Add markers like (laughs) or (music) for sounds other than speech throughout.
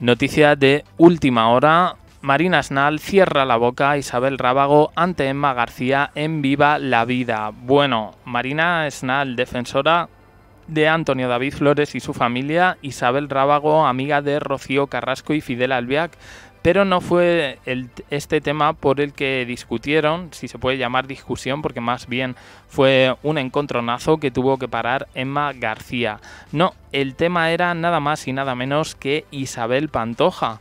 Noticia de última hora. Marina Snal cierra la boca a Isabel Rábago ante Emma García en Viva la Vida. Bueno, Marina Snal, defensora de Antonio David Flores y su familia, Isabel Rábago, amiga de Rocío Carrasco y Fidel Albiac, pero no fue este tema por el que discutieron, si se puede llamar discusión, porque más bien fue un encontronazo que tuvo que parar Emma García. No, el tema era nada más y nada menos que Isabel Pantoja.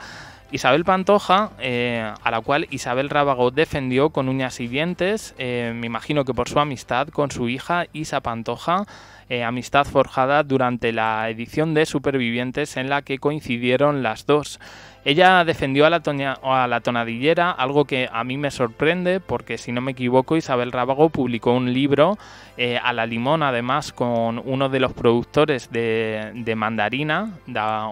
Isabel Pantoja, eh, a la cual Isabel Rábago defendió con uñas y dientes, eh, me imagino que por su amistad con su hija Isa Pantoja, eh, amistad forjada durante la edición de Supervivientes en la que coincidieron las dos. Ella defendió a la, a la tonadillera, algo que a mí me sorprende porque si no me equivoco Isabel Rábago publicó un libro eh, a la limón además con uno de los productores de, Mandarina,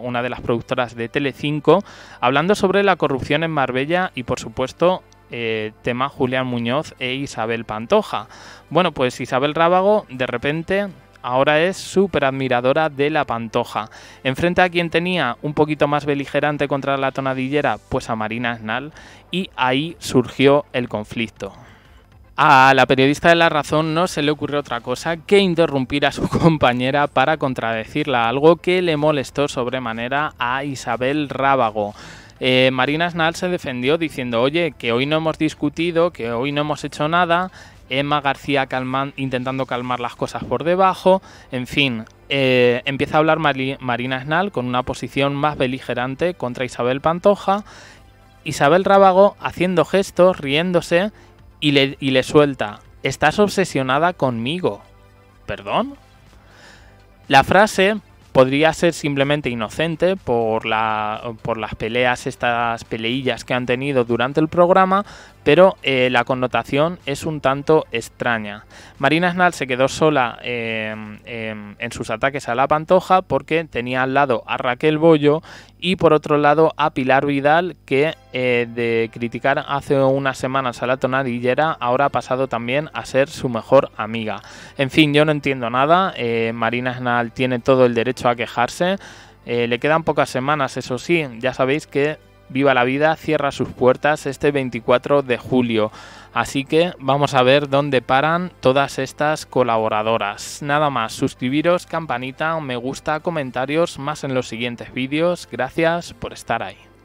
una de las productoras de Telecinco, hablando sobre la corrupción en Marbella y por supuesto eh, tema Julián Muñoz e Isabel Pantoja. Bueno, pues Isabel Rábago de repente ahora es súper admiradora de la Pantoja. Enfrente a quien tenía un poquito más beligerante contra la tonadillera, pues a Marina Snal, y ahí surgió el conflicto. A la periodista de La Razón no se le ocurrió otra cosa que interrumpir a su (laughs) compañera para contradecirla, algo que le molestó sobremanera a Isabel Rábago. Eh, Marina Snal se defendió diciendo, oye, que hoy no hemos discutido, que hoy no hemos hecho nada, Emma García intentando calmar las cosas por debajo, en fin, eh, empieza a hablar Marina Snal con una posición más beligerante contra Isabel Pantoja, Isabel Rábago haciendo gestos, riéndose, y le, y le suelta, estás obsesionada conmigo. ¿Perdón? La frase podría ser simplemente inocente por, la, por las peleas, estas peleillas que han tenido durante el programa, pero eh, la connotación es un tanto extraña. Marina Snal se quedó sola eh, em, en sus ataques a la Pantoja porque tenía al lado a Raquel Bollo y por otro lado a Pilar Vidal que eh, de criticar hace unas semanas a la tonadillera ahora ha pasado también a ser su mejor amiga. En fin, yo no entiendo nada, Marina Snal tiene todo el derecho a quejarse. le quedan pocas semanas, eso sí, ya sabéis que Viva la Vida cierra sus puertas este 24 de julio. Así que vamos a ver dónde paran todas estas colaboradoras. Nada más, suscribiros, campanita, me gusta, comentarios, más en los siguientes vídeos. Gracias por estar ahí.